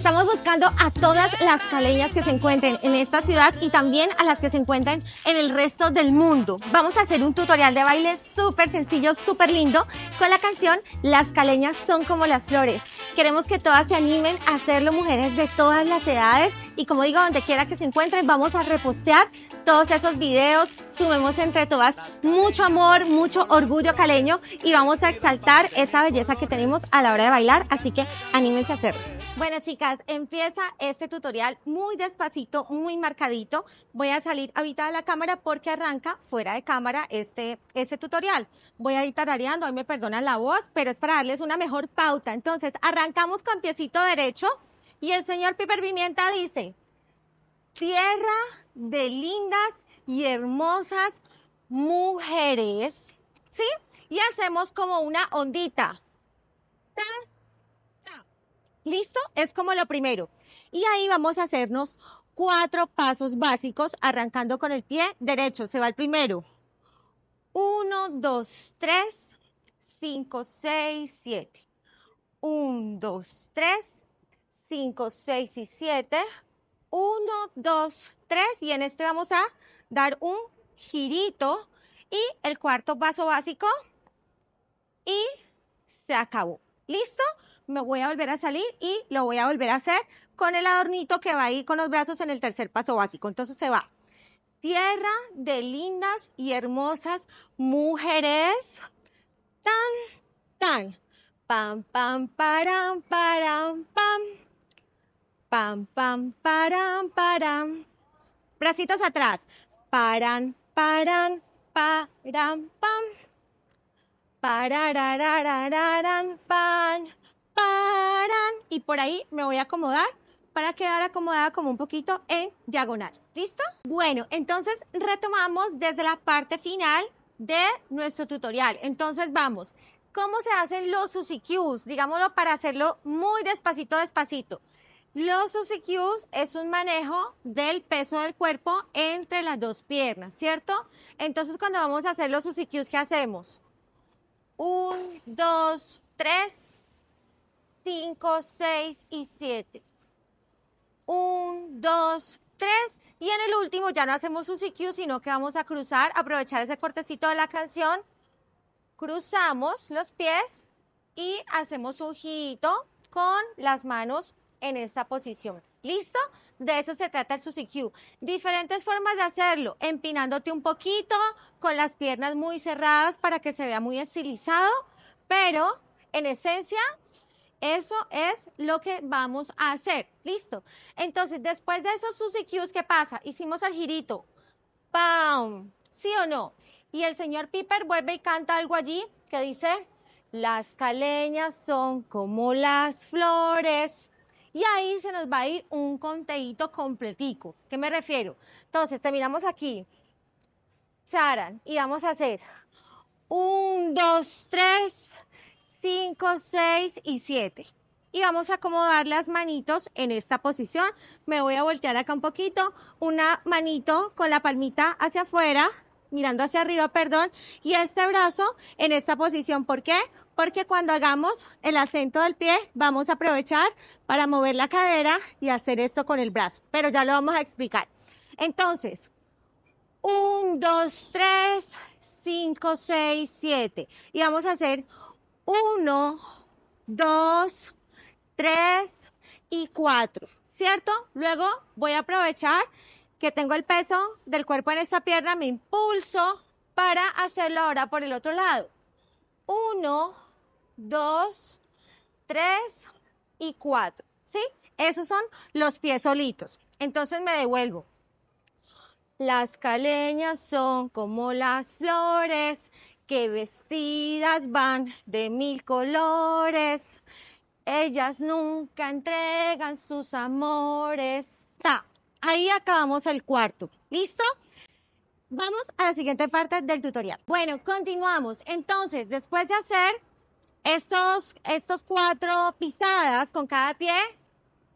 Estamos buscando a todas las caleñas que se encuentren en esta ciudad y también a las que se encuentren en el resto del mundo. Vamos a hacer un tutorial de baile súper sencillo, súper lindo, con la canción Las caleñas son como las flores. Queremos que todas se animen a hacerlo, mujeres de todas las edades. Y como digo, donde quiera que se encuentren, vamos a repostear todos esos videos, sumemos entre todas mucho amor, mucho orgullo caleño y vamos a exaltar esa belleza que tenemos a la hora de bailar, así que anímense a hacerlo. Bueno, chicas, empieza este tutorial muy despacito, muy marcadito. Voy a salir ahorita de la cámara porque arranca fuera de cámara este, este tutorial. Voy a ir tarareando, ahí me perdonan la voz, pero es para darles una mejor pauta. Entonces, arrancamos con piecito derecho y el señor Piper Pimienta dice, tierra de lindas y hermosas mujeres, ¿sí? Y hacemos como una ondita. ¿Listo? Es como lo primero. Y ahí vamos a hacernos cuatro pasos básicos, arrancando con el pie derecho. Se va el primero. Uno, dos, tres, cinco, seis, siete. Uno, dos, tres, cinco, seis y siete. Uno, dos, tres. Y en este vamos a dar un girito y el cuarto paso básico y se acabó. ¿Listo? Me voy a volver a salir y lo voy a volver a hacer con el adornito que va ahí con los brazos en el tercer paso básico. Entonces se va. Tierra de lindas y hermosas mujeres. Tan, tan. Pam, pam, param, param, pam. Pam, pam, param, param. Bracitos atrás. Paran, paran, paran, pam. Pararararararán, pan, paran. Y por ahí me voy a acomodar para quedar acomodada como un poquito en diagonal. ¿Listo? Bueno, entonces retomamos desde la parte final de nuestro tutorial. Entonces vamos, ¿cómo se hacen los susikus? Digámoslo para hacerlo muy despacito, despacito. Los OCQs es un manejo del peso del cuerpo entre las dos piernas, ¿cierto? Entonces, cuando vamos a hacer los OCQs, ¿qué hacemos? 1, dos, tres, cinco, seis y siete. 1, dos, tres. Y en el último ya no hacemos OCQ, sino que vamos a cruzar, aprovechar ese cortecito de la canción. Cruzamos los pies y hacemos un giro con las manos en esta posición. ¿Listo? De eso se trata el Q Diferentes formas de hacerlo. Empinándote un poquito, con las piernas muy cerradas para que se vea muy estilizado, pero en esencia eso es lo que vamos a hacer. ¿Listo? Entonces, después de esos Qs, ¿qué pasa? Hicimos el girito. ¡Pam! ¿Sí o no? Y el señor Piper vuelve y canta algo allí que dice, las caleñas son como las flores y ahí se nos va a ir un conteíto completico. ¿Qué me refiero? Entonces, terminamos aquí, charan, y vamos a hacer 1, 2, 3, 5, 6 y 7. Y vamos a acomodar las manitos en esta posición. Me voy a voltear acá un poquito. Una manito con la palmita hacia afuera, mirando hacia arriba, perdón. Y este brazo en esta posición. ¿Por qué? porque cuando hagamos el acento del pie vamos a aprovechar para mover la cadera y hacer esto con el brazo, pero ya lo vamos a explicar. Entonces, 1, 2, 3, 5, 6, 7 y vamos a hacer 1, 2, 3 y 4, ¿cierto? Luego voy a aprovechar que tengo el peso del cuerpo en esta pierna, me impulso para hacerlo ahora por el otro lado. 1, Dos, tres y cuatro, ¿Sí? Esos son los pies solitos. Entonces me devuelvo. Las caleñas son como las flores que vestidas van de mil colores. Ellas nunca entregan sus amores. Ahí acabamos el cuarto. ¿Listo? Vamos a la siguiente parte del tutorial. Bueno, continuamos. Entonces, después de hacer estos, estos cuatro pisadas con cada pie.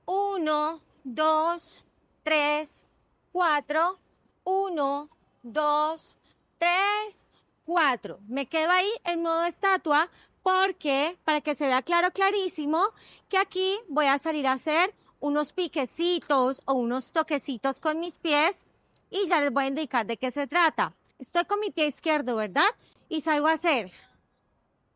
Uno, dos, tres, cuatro. Uno, dos, tres, cuatro. Me quedo ahí en modo estatua porque, para que se vea claro, clarísimo, que aquí voy a salir a hacer unos piquecitos o unos toquecitos con mis pies y ya les voy a indicar de qué se trata. Estoy con mi pie izquierdo, ¿verdad? Y salgo a hacer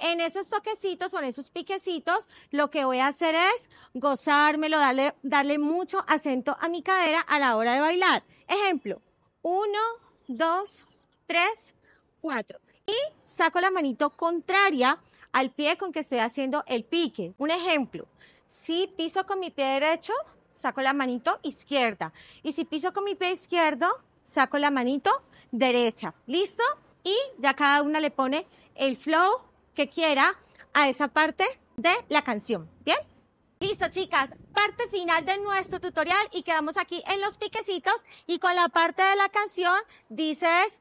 en esos toquecitos o en esos piquecitos, lo que voy a hacer es gozármelo, darle, darle mucho acento a mi cadera a la hora de bailar. Ejemplo, uno, dos, tres, cuatro. Y saco la manito contraria al pie con que estoy haciendo el pique. Un ejemplo, si piso con mi pie derecho, saco la manito izquierda. Y si piso con mi pie izquierdo, saco la manito derecha. ¿Listo? Y ya cada una le pone el flow quiera a esa parte de la canción. ¿Bien? Listo, chicas. Parte final de nuestro tutorial y quedamos aquí en los piquecitos y con la parte de la canción dices,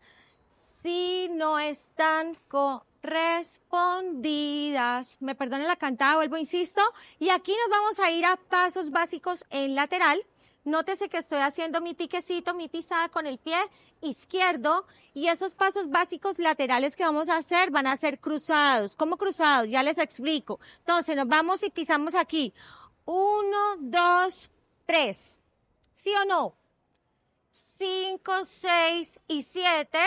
si no están correspondidas. Me perdonen la cantada, vuelvo, insisto. Y aquí nos vamos a ir a pasos básicos en lateral. Nótese que estoy haciendo mi piquecito, mi pisada con el pie izquierdo y esos pasos básicos laterales que vamos a hacer van a ser cruzados. ¿Cómo cruzados? Ya les explico. Entonces nos vamos y pisamos aquí. Uno, dos, tres. ¿Sí o no? Cinco, seis y siete.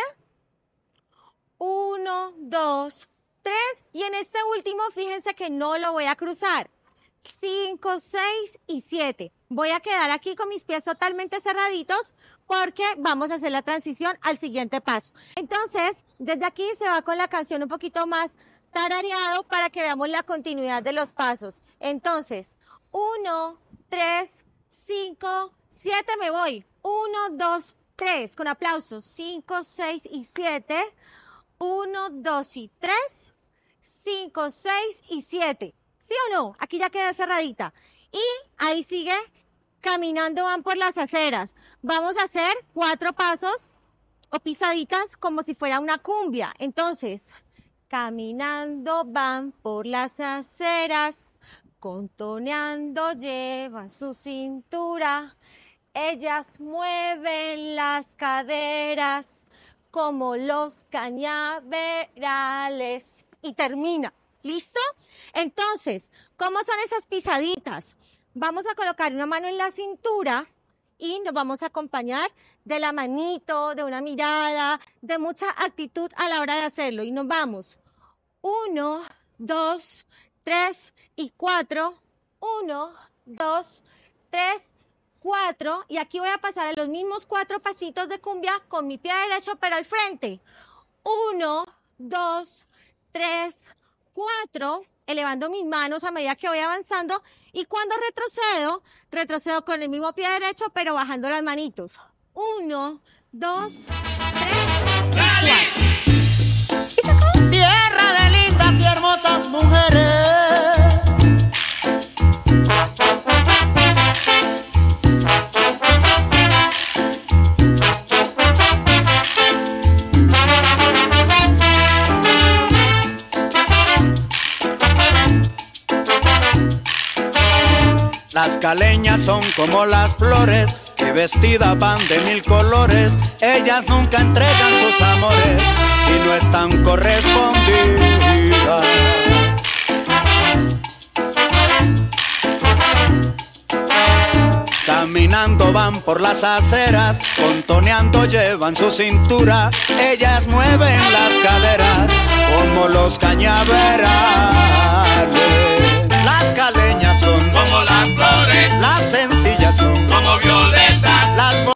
Uno, dos, tres. Y en este último, fíjense que no lo voy a cruzar. Cinco, seis y siete voy a quedar aquí con mis pies totalmente cerraditos porque vamos a hacer la transición al siguiente paso. Entonces, desde aquí se va con la canción un poquito más tarareado para que veamos la continuidad de los pasos. Entonces, 1, 3, 5, 7 me voy. 1, 2, 3, con aplausos. 5, 6 y 7. 1, 2 y 3. 5, 6 y 7. ¿Sí o no? Aquí ya queda cerradita. Y ahí sigue caminando van por las aceras. Vamos a hacer cuatro pasos o pisaditas como si fuera una cumbia. Entonces, caminando van por las aceras, contoneando llevan su cintura. Ellas mueven las caderas como los cañaverales. Y termina. ¿Listo? Entonces, ¿cómo son esas pisaditas? Vamos a colocar una mano en la cintura y nos vamos a acompañar de la manito, de una mirada, de mucha actitud a la hora de hacerlo. Y nos vamos. Uno, dos, tres y cuatro. Uno, dos, tres, cuatro. Y aquí voy a pasar a los mismos cuatro pasitos de cumbia con mi pie derecho, pero al frente. Uno, dos, tres, cuatro. Elevando mis manos a medida que voy avanzando y cuando retrocedo, retrocedo con el mismo pie derecho, pero bajando las manitos. Uno, dos, tres. ¡Dale! Las caleñas son como las flores que vestidas van de mil colores. Ellas nunca entregan sus amores si no están correspondidas. Caminando van por las aceras, contoneando llevan su cintura, ellas mueven las caderas como los cañaverales como las flores, las sencillas son como violetas, las